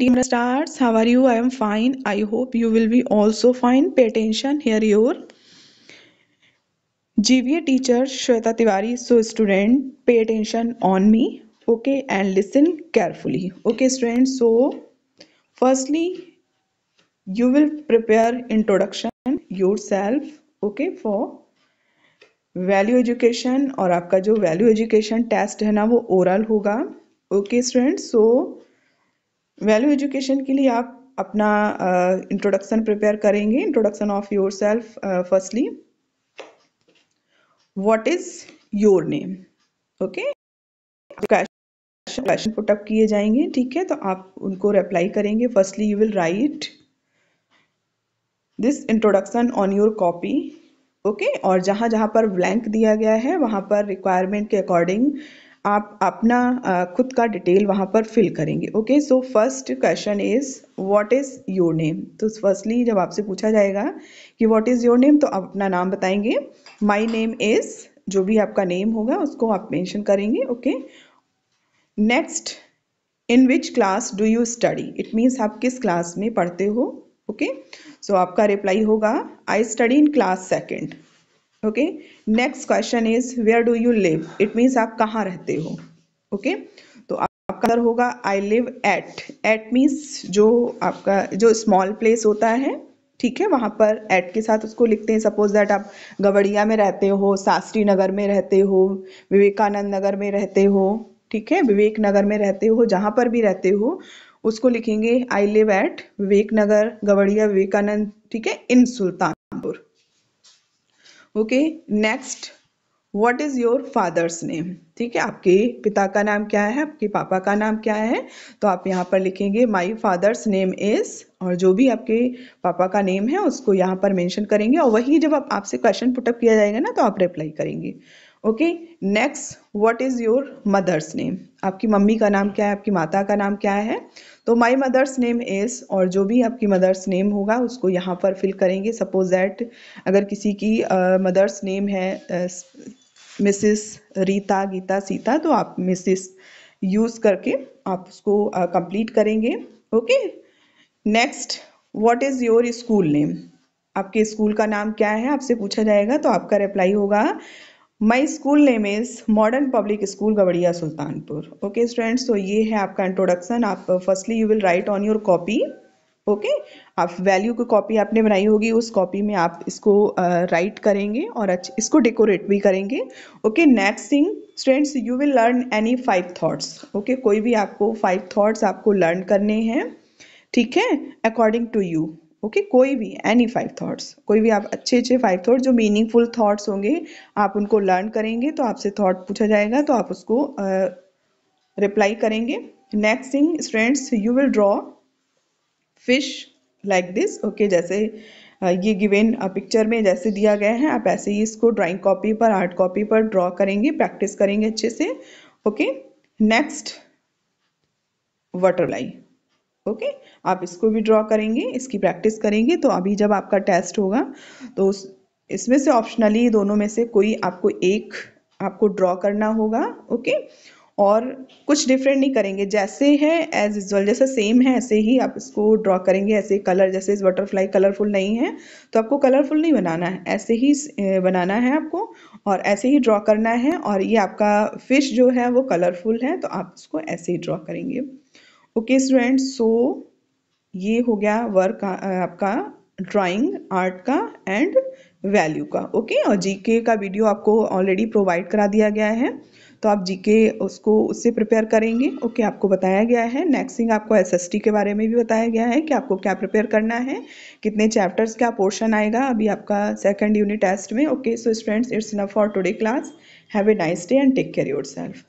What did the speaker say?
Dear stars, how are you? I am fine. I hope you will be also fine. Pay attention. Here your GVA teacher Shweta Tiwari. So student, pay attention on me. Okay, and listen carefully. Okay, students. So firstly, you will prepare introduction yourself. Okay, for value education और आपका जो value education test है ना वो oral होगा okay student so value education के लिए आप अपना इंट्रोडक्शन uh, प्रिपेयर करेंगे introduction of your self firstly what is your name okay question put up किए जाएंगे ठीक है तो आप उनको रिप्लाई करेंगे firstly you will write this introduction on your copy okay और जहां जहां पर ब्लैंक दिया गया है वहां पर रिक्वायरमेंट के अकॉर्डिंग आप अपना खुद का डिटेल वहाँ पर फिल करेंगे okay so first question is what is your name तो फर्स्टली जब आपसे पूछा जाएगा कि व्हाट इज़ योर नेम तो आप अपना नाम बताएंगे माई नेम इज़ जो भी आपका नेम होगा उसको आप मेंशन करेंगे okay next in which class do you study it means आप किस क्लास में पढ़ते हो ओके okay? सो so, आपका रिप्लाई होगा I study in class second okay next question is where do you live it means आप कहाँ रहते हो ओके okay? तो आपका आंसर होगा I live at at means जो आपका जो स्मॉल प्लेस होता है ठीक है वहाँ पर एट के साथ उसको लिखते हैं सपोज दैट आप गवड़िया में रहते हो शास्त्री नगर में रहते हो विवेकानंद नगर में रहते हो ठीक है विवेक नगर में रहते हो जहाँ पर भी रहते हो उसको लिखेंगे I live at Vivek Nagar Gawadiya Vivekanand ठीक है in Sultanpur okay next what is your father's name ठीक है आपके पिता का नाम क्या है आपके पापा का नाम क्या है तो आप यहाँ पर लिखेंगे माई फादर्स नेम इज और जो भी आपके पापा का नेम है उसको यहाँ पर मेंशन करेंगे और वही जब आप आपसे क्वेश्चन पुटअप किया जाएगा ना तो आप रिप्लाई करेंगे okay next what is your mother's name आपकी मम्मी का नाम क्या है आपकी माता का नाम क्या है तो माय मदर्स नेम इज़ और जो भी आपकी मदर्स नेम होगा उसको यहाँ पर फिल करेंगे सपोज दैट अगर किसी की मदर्स uh, नेम है मिसिस uh, रीता गीता सीता तो आप मिसिस यूज़ करके आप उसको कंप्लीट uh, करेंगे okay next what is your school name आपके स्कूल का नाम क्या है आपसे पूछा जाएगा तो आपका रिप्लाई होगा my school name is modern public school Gawadiya Sultanpur okay students तो ये है आपका इंट्रोडक्शन आप firstly you will write on your copy okay आप वैल्यू की कॉपी आपने बनाई होगी उस कॉपी में आप इसको राइट uh, करेंगे और अच्छे इसको डेकोरेट भी करेंगे okay next thing students you will learn any five thoughts okay कोई भी आपको फाइव थाट्स आपको लर्न करने हैं ठीक है according to you okay okay? कोई भी एनी फाइव थॉट्स कोई भी आप अच्छे अच्छे फाइव थॉट्स जो मीनिंगफुल थॉट्स होंगे आप उनको लर्न करेंगे तो आपसे थॉट पूछा जाएगा तो आप उसको रिप्लाई uh, करेंगे next thing students you will draw fish like this okay जैसे uh, ये गिवेन पिक्चर में जैसे दिया गया है आप ऐसे ही इसको ड्राइंग कॉपी पर आर्ट कॉपी पर ड्रॉ करेंगे प्रैक्टिस करेंगे अच्छे से okay next water line okay आप इसको भी ड्रॉ करेंगे इसकी प्रैक्टिस करेंगे तो अभी जब आपका टेस्ट होगा तो इसमें से ऑप्शनली दोनों में से कोई आपको एक आपको ड्रॉ करना होगा ओके और कुछ डिफरेंट नहीं करेंगे जैसे है एज यूजल जैसे सेम है ऐसे ही आप इसको ड्रॉ करेंगे ऐसे कलर जैसे इस बटरफ्लाई कलरफुल नहीं है तो आपको कलरफुल नहीं बनाना है ऐसे ही बनाना है आपको और ऐसे ही ड्रॉ करना है और ये आपका फिश जो है वो कलरफुल है तो आप इसको ऐसे ही ड्रॉ करेंगे ओके स्टूडेंट सो ये हो गया वर्क आपका ड्राइंग आर्ट का एंड वैल्यू का ओके okay? और जीके का वीडियो आपको ऑलरेडी प्रोवाइड करा दिया गया है तो आप जीके उसको उससे प्रिपेयर करेंगे ओके okay, आपको बताया गया है नेक्स्ट थिंग आपको एसएसटी के बारे में भी बताया गया है कि आपको क्या प्रिपेयर करना है कितने चैप्टर्स क्या पोर्शन आएगा अभी आपका सेकंड यूनिट टेस्ट में okay so students it's enough for today class have a nice day and take care your self